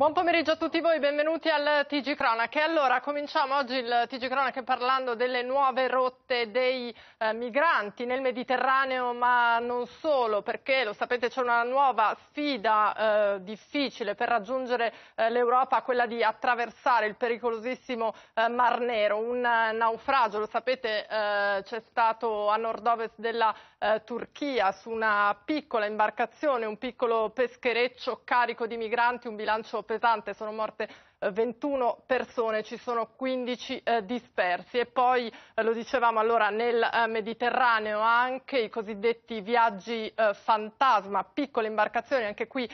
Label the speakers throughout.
Speaker 1: Buon pomeriggio a tutti voi, benvenuti al TG Cronache. Allora, cominciamo oggi il TG Cronache parlando delle nuove rotte dei eh, migranti nel Mediterraneo, ma non solo, perché lo sapete c'è una nuova sfida eh, difficile per raggiungere eh, l'Europa, quella di attraversare il pericolosissimo eh, Mar Nero, un eh, naufragio, lo sapete, eh, c'è stato a nord-ovest della Turchia su una piccola imbarcazione, un piccolo peschereccio carico di migranti, un bilancio pesante, sono morte 21 eh, persone, ci sono 15 eh, dispersi e poi eh, lo dicevamo allora nel Mediterraneo anche i cosiddetti viaggi fantasma, piccole imbarcazioni, anche qui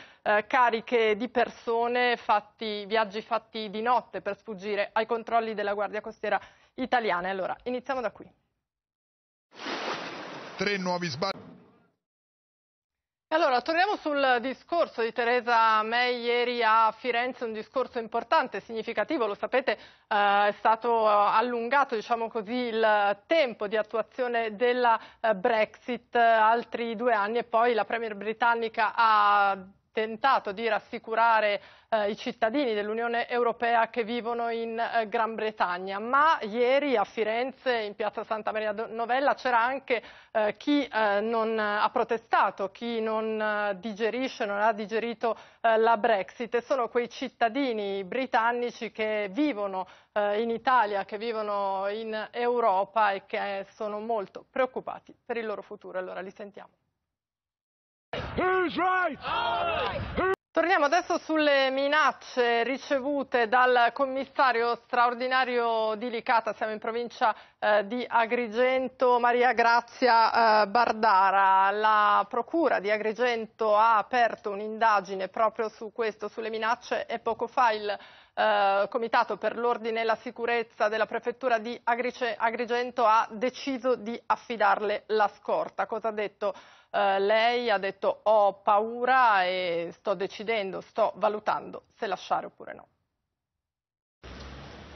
Speaker 1: cariche di persone, fatti, viaggi fatti di notte per sfuggire ai controlli della Guardia Costiera italiana. Allora, iniziamo da qui. Tre nuovi sbarchi. Allora, torniamo sul discorso di Teresa May ieri a Firenze, un discorso importante, significativo, lo sapete, eh, è stato eh, allungato diciamo così, il tempo di attuazione della eh, Brexit, eh, altri due anni e poi la Premier britannica ha tentato di rassicurare eh, i cittadini dell'Unione Europea che vivono in eh, Gran Bretagna, ma ieri a Firenze, in piazza Santa Maria Novella, c'era anche eh, chi eh, non eh, ha protestato, chi non eh, digerisce, non ha digerito la Brexit e sono quei cittadini britannici che vivono in Italia, che vivono in Europa e che sono molto preoccupati per il loro futuro. Allora li sentiamo. Torniamo adesso sulle minacce ricevute dal commissario straordinario di Licata, siamo in provincia eh, di Agrigento, Maria Grazia eh, Bardara. La procura di Agrigento ha aperto un'indagine proprio su questo, sulle minacce e poco fa il eh, Comitato per l'Ordine e la Sicurezza della Prefettura di Agrigento ha deciso di affidarle la scorta. Cosa ha detto eh, lei? Ha detto ho paura e sto decidendo, sto valutando se lasciare oppure no.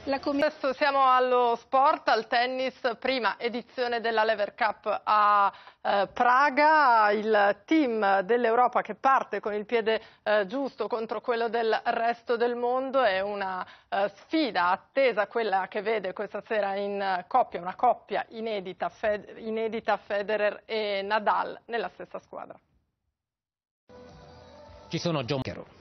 Speaker 1: Adesso siamo allo sport, al tennis, prima edizione della Lever Cup a eh, Praga, il team dell'Europa che parte con il piede eh, giusto contro quello del resto del mondo, è una eh, sfida attesa quella che vede questa sera in eh, coppia, una coppia inedita, Fed inedita Federer e Nadal nella stessa squadra. Ci sono John Carroll.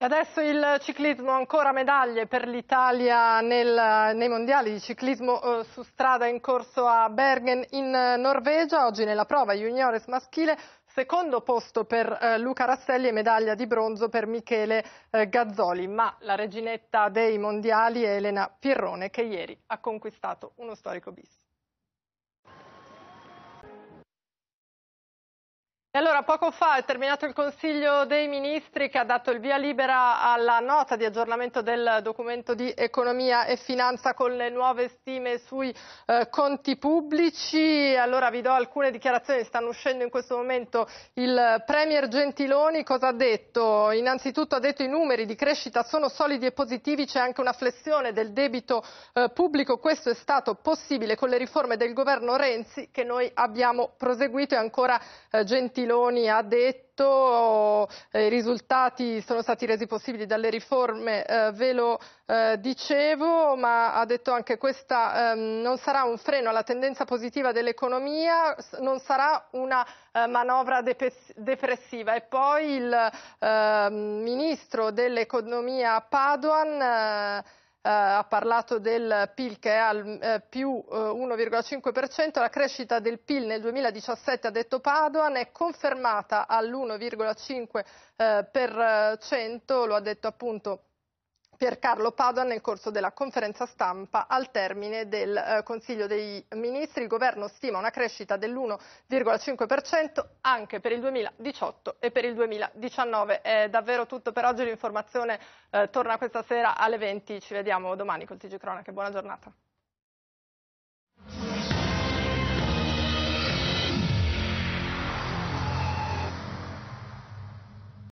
Speaker 1: Adesso il ciclismo, ancora medaglie per l'Italia nei mondiali di ciclismo eh, su strada in corso a Bergen in eh, Norvegia, oggi nella prova juniores maschile, secondo posto per eh, Luca Rasselli e medaglia di bronzo per Michele eh, Gazzoli, ma la reginetta dei mondiali è Elena Pirrone che ieri ha conquistato uno storico bis. allora poco fa è terminato il Consiglio dei Ministri che ha dato il via libera alla nota di aggiornamento del documento di economia e finanza con le nuove stime sui eh, conti pubblici. Allora vi do alcune dichiarazioni, stanno uscendo in questo momento il Premier Gentiloni, cosa ha detto? Innanzitutto ha detto i numeri di crescita sono solidi e positivi, c'è anche una flessione del debito eh, pubblico, questo è stato possibile con le riforme del governo Renzi che noi abbiamo proseguito e ancora eh, Gentiloni Meloni ha detto, eh, i risultati sono stati resi possibili dalle riforme, eh, ve lo eh, dicevo, ma ha detto anche questa ehm, non sarà un freno alla tendenza positiva dell'economia, non sarà una eh, manovra depressiva. E poi il ehm, ministro dell'economia Padoan eh, eh, ha parlato del PIL che è al eh, più eh, 1,5%, la crescita del PIL nel 2017, ha detto Padoan, è confermata all'1,5%, eh, per eh, lo ha detto appunto Carlo Padoan nel corso della conferenza stampa al termine del eh, Consiglio dei Ministri. Il Governo stima una crescita dell'1,5% anche per il 2018 e per il 2019. È davvero tutto per oggi, l'informazione eh, torna questa sera alle 20. Ci vediamo domani col TG Cronache. Buona giornata.